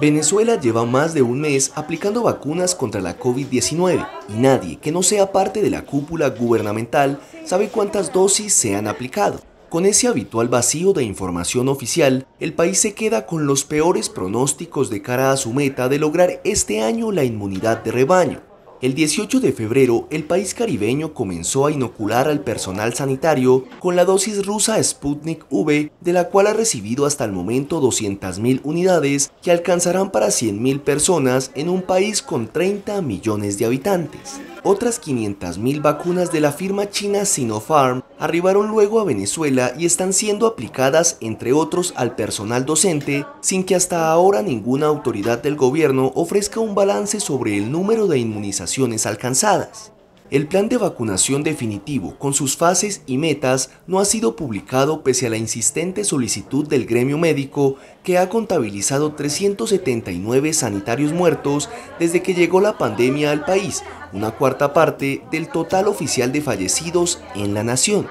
Venezuela lleva más de un mes aplicando vacunas contra la COVID-19 y nadie que no sea parte de la cúpula gubernamental sabe cuántas dosis se han aplicado. Con ese habitual vacío de información oficial, el país se queda con los peores pronósticos de cara a su meta de lograr este año la inmunidad de rebaño. El 18 de febrero, el país caribeño comenzó a inocular al personal sanitario con la dosis rusa Sputnik V, de la cual ha recibido hasta el momento 200.000 unidades que alcanzarán para 100.000 personas en un país con 30 millones de habitantes. Otras 500.000 vacunas de la firma china Sinopharm arribaron luego a Venezuela y están siendo aplicadas, entre otros, al personal docente, sin que hasta ahora ninguna autoridad del gobierno ofrezca un balance sobre el número de inmunizaciones alcanzadas. El plan de vacunación definitivo, con sus fases y metas, no ha sido publicado pese a la insistente solicitud del gremio médico, que ha contabilizado 379 sanitarios muertos desde que llegó la pandemia al país, una cuarta parte del total oficial de fallecidos en la nación.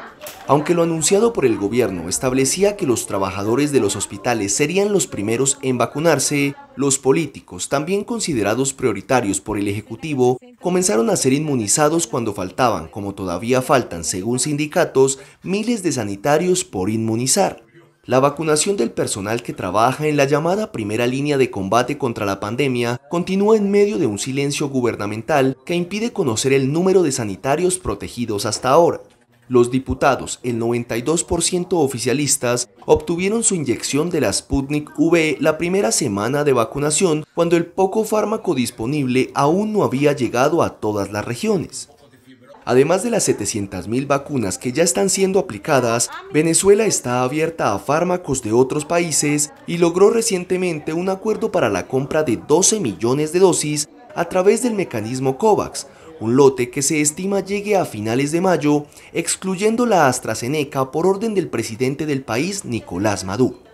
Aunque lo anunciado por el gobierno establecía que los trabajadores de los hospitales serían los primeros en vacunarse, los políticos, también considerados prioritarios por el Ejecutivo, comenzaron a ser inmunizados cuando faltaban, como todavía faltan según sindicatos, miles de sanitarios por inmunizar. La vacunación del personal que trabaja en la llamada primera línea de combate contra la pandemia continúa en medio de un silencio gubernamental que impide conocer el número de sanitarios protegidos hasta ahora los diputados, el 92% oficialistas, obtuvieron su inyección de la Sputnik V la primera semana de vacunación cuando el poco fármaco disponible aún no había llegado a todas las regiones. Además de las 700.000 vacunas que ya están siendo aplicadas, Venezuela está abierta a fármacos de otros países y logró recientemente un acuerdo para la compra de 12 millones de dosis a través del mecanismo COVAX, un lote que se estima llegue a finales de mayo, excluyendo la AstraZeneca por orden del presidente del país, Nicolás Maduro.